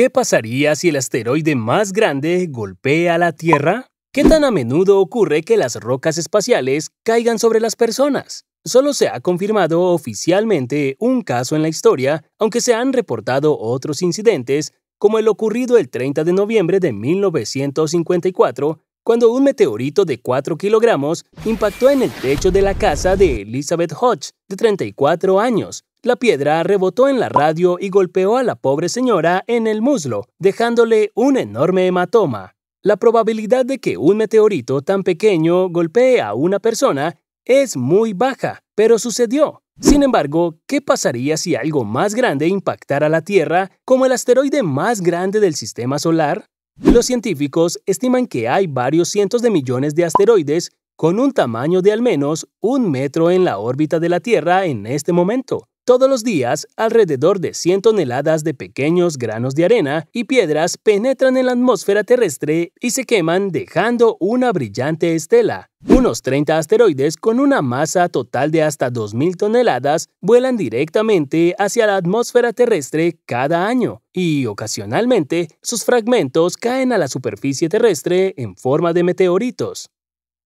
¿Qué pasaría si el asteroide más grande golpea la Tierra? ¿Qué tan a menudo ocurre que las rocas espaciales caigan sobre las personas? Solo se ha confirmado oficialmente un caso en la historia, aunque se han reportado otros incidentes, como el ocurrido el 30 de noviembre de 1954, cuando un meteorito de 4 kilogramos impactó en el techo de la casa de Elizabeth Hodge, de 34 años, la piedra rebotó en la radio y golpeó a la pobre señora en el muslo, dejándole un enorme hematoma. La probabilidad de que un meteorito tan pequeño golpee a una persona es muy baja, pero sucedió. Sin embargo, ¿qué pasaría si algo más grande impactara la Tierra, como el asteroide más grande del Sistema Solar? Los científicos estiman que hay varios cientos de millones de asteroides con un tamaño de al menos un metro en la órbita de la Tierra en este momento. Todos los días, alrededor de 100 toneladas de pequeños granos de arena y piedras penetran en la atmósfera terrestre y se queman dejando una brillante estela. Unos 30 asteroides con una masa total de hasta 2.000 toneladas vuelan directamente hacia la atmósfera terrestre cada año y ocasionalmente sus fragmentos caen a la superficie terrestre en forma de meteoritos.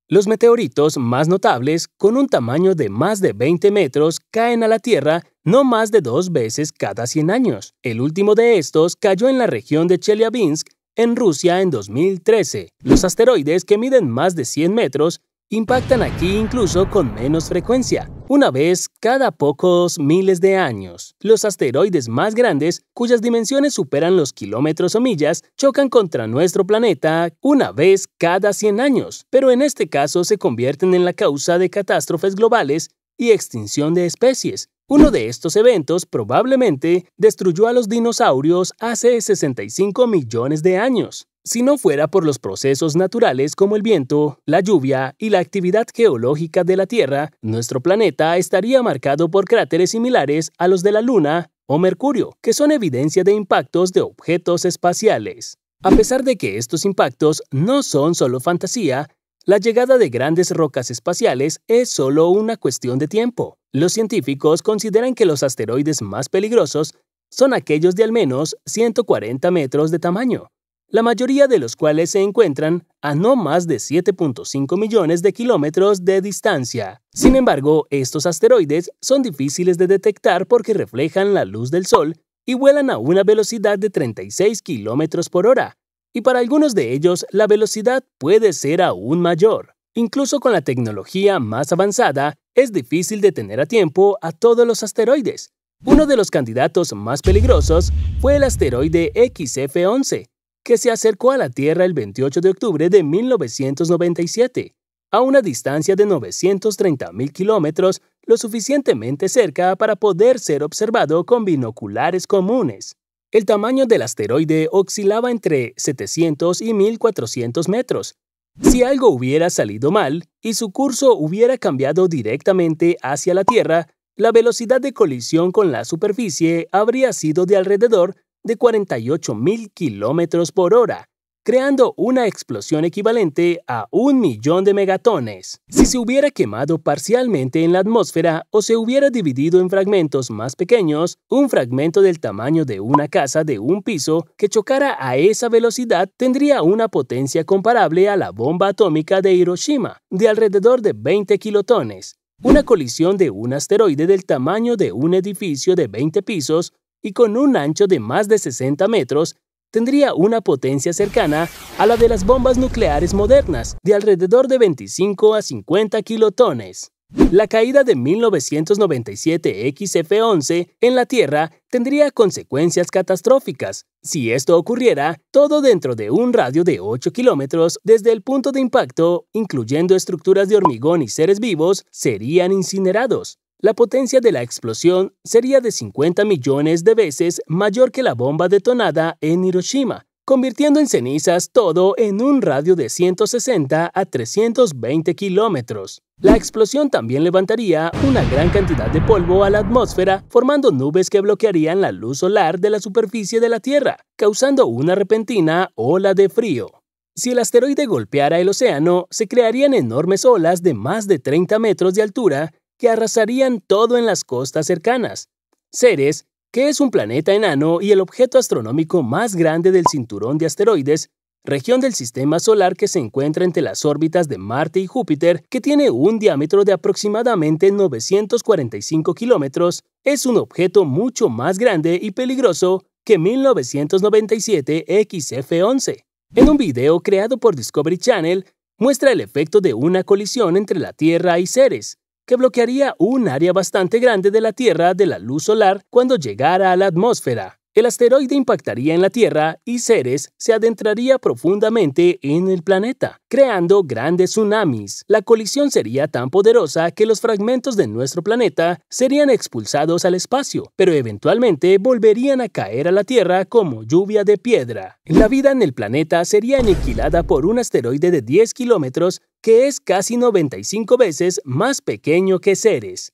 Los meteoritos más notables, con un tamaño de más de 20 metros, caen a la Tierra no más de dos veces cada 100 años. El último de estos cayó en la región de Chelyabinsk, en Rusia, en 2013. Los asteroides que miden más de 100 metros impactan aquí incluso con menos frecuencia, una vez cada pocos miles de años, los asteroides más grandes, cuyas dimensiones superan los kilómetros o millas, chocan contra nuestro planeta una vez cada 100 años, pero en este caso se convierten en la causa de catástrofes globales y extinción de especies, uno de estos eventos probablemente destruyó a los dinosaurios hace 65 millones de años, si no fuera por los procesos naturales como el viento, la lluvia y la actividad geológica de la Tierra, nuestro planeta estaría marcado por cráteres similares a los de la Luna o Mercurio, que son evidencia de impactos de objetos espaciales. A pesar de que estos impactos no son solo fantasía, la llegada de grandes rocas espaciales es solo una cuestión de tiempo. Los científicos consideran que los asteroides más peligrosos son aquellos de al menos 140 metros de tamaño, la mayoría de los cuales se encuentran a no más de 7.5 millones de kilómetros de distancia. Sin embargo, estos asteroides son difíciles de detectar porque reflejan la luz del Sol y vuelan a una velocidad de 36 kilómetros por hora, y para algunos de ellos la velocidad puede ser aún mayor. Incluso con la tecnología más avanzada, es difícil detener a tiempo a todos los asteroides. Uno de los candidatos más peligrosos fue el asteroide XF-11, que se acercó a la Tierra el 28 de octubre de 1997, a una distancia de 930.000 kilómetros, lo suficientemente cerca para poder ser observado con binoculares comunes. El tamaño del asteroide oscilaba entre 700 y 1400 metros. Si algo hubiera salido mal y su curso hubiera cambiado directamente hacia la Tierra, la velocidad de colisión con la superficie habría sido de alrededor de 48.000 kilómetros por hora, creando una explosión equivalente a un millón de megatones. Si se hubiera quemado parcialmente en la atmósfera o se hubiera dividido en fragmentos más pequeños, un fragmento del tamaño de una casa de un piso que chocara a esa velocidad tendría una potencia comparable a la bomba atómica de Hiroshima, de alrededor de 20 kilotones. Una colisión de un asteroide del tamaño de un edificio de 20 pisos y con un ancho de más de 60 metros tendría una potencia cercana a la de las bombas nucleares modernas, de alrededor de 25 a 50 kilotones. La caída de 1997 XF-11 en la Tierra tendría consecuencias catastróficas. Si esto ocurriera, todo dentro de un radio de 8 kilómetros desde el punto de impacto, incluyendo estructuras de hormigón y seres vivos, serían incinerados la potencia de la explosión sería de 50 millones de veces mayor que la bomba detonada en Hiroshima, convirtiendo en cenizas todo en un radio de 160 a 320 kilómetros. La explosión también levantaría una gran cantidad de polvo a la atmósfera, formando nubes que bloquearían la luz solar de la superficie de la Tierra, causando una repentina ola de frío. Si el asteroide golpeara el océano, se crearían enormes olas de más de 30 metros de altura que arrasarían todo en las costas cercanas. Ceres, que es un planeta enano y el objeto astronómico más grande del cinturón de asteroides, región del sistema solar que se encuentra entre las órbitas de Marte y Júpiter, que tiene un diámetro de aproximadamente 945 kilómetros, es un objeto mucho más grande y peligroso que 1997 XF-11. En un video creado por Discovery Channel, muestra el efecto de una colisión entre la Tierra y Ceres, que bloquearía un área bastante grande de la Tierra de la luz solar cuando llegara a la atmósfera. El asteroide impactaría en la Tierra y Ceres se adentraría profundamente en el planeta, creando grandes tsunamis. La colisión sería tan poderosa que los fragmentos de nuestro planeta serían expulsados al espacio, pero eventualmente volverían a caer a la Tierra como lluvia de piedra. La vida en el planeta sería aniquilada por un asteroide de 10 kilómetros que es casi 95 veces más pequeño que Ceres.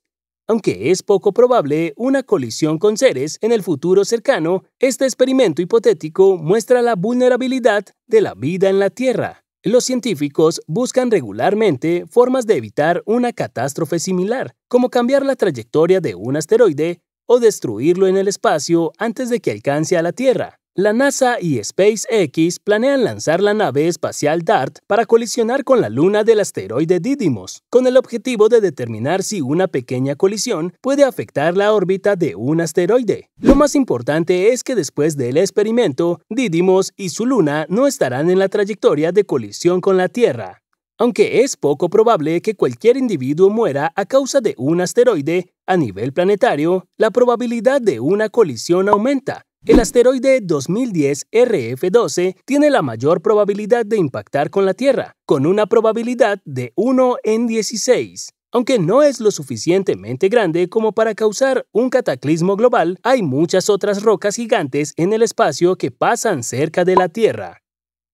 Aunque es poco probable una colisión con seres en el futuro cercano, este experimento hipotético muestra la vulnerabilidad de la vida en la Tierra. Los científicos buscan regularmente formas de evitar una catástrofe similar, como cambiar la trayectoria de un asteroide o destruirlo en el espacio antes de que alcance a la Tierra. La NASA y SpaceX planean lanzar la nave espacial DART para colisionar con la luna del asteroide Didymos, con el objetivo de determinar si una pequeña colisión puede afectar la órbita de un asteroide. Lo más importante es que después del experimento, Didymos y su luna no estarán en la trayectoria de colisión con la Tierra. Aunque es poco probable que cualquier individuo muera a causa de un asteroide, a nivel planetario, la probabilidad de una colisión aumenta, el asteroide 2010 RF12 tiene la mayor probabilidad de impactar con la Tierra, con una probabilidad de 1 en 16. Aunque no es lo suficientemente grande como para causar un cataclismo global, hay muchas otras rocas gigantes en el espacio que pasan cerca de la Tierra.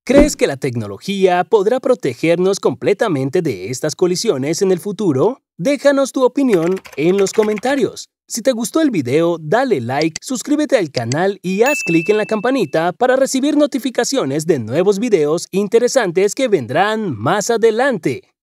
¿Crees que la tecnología podrá protegernos completamente de estas colisiones en el futuro? Déjanos tu opinión en los comentarios. Si te gustó el video, dale like, suscríbete al canal y haz clic en la campanita para recibir notificaciones de nuevos videos interesantes que vendrán más adelante.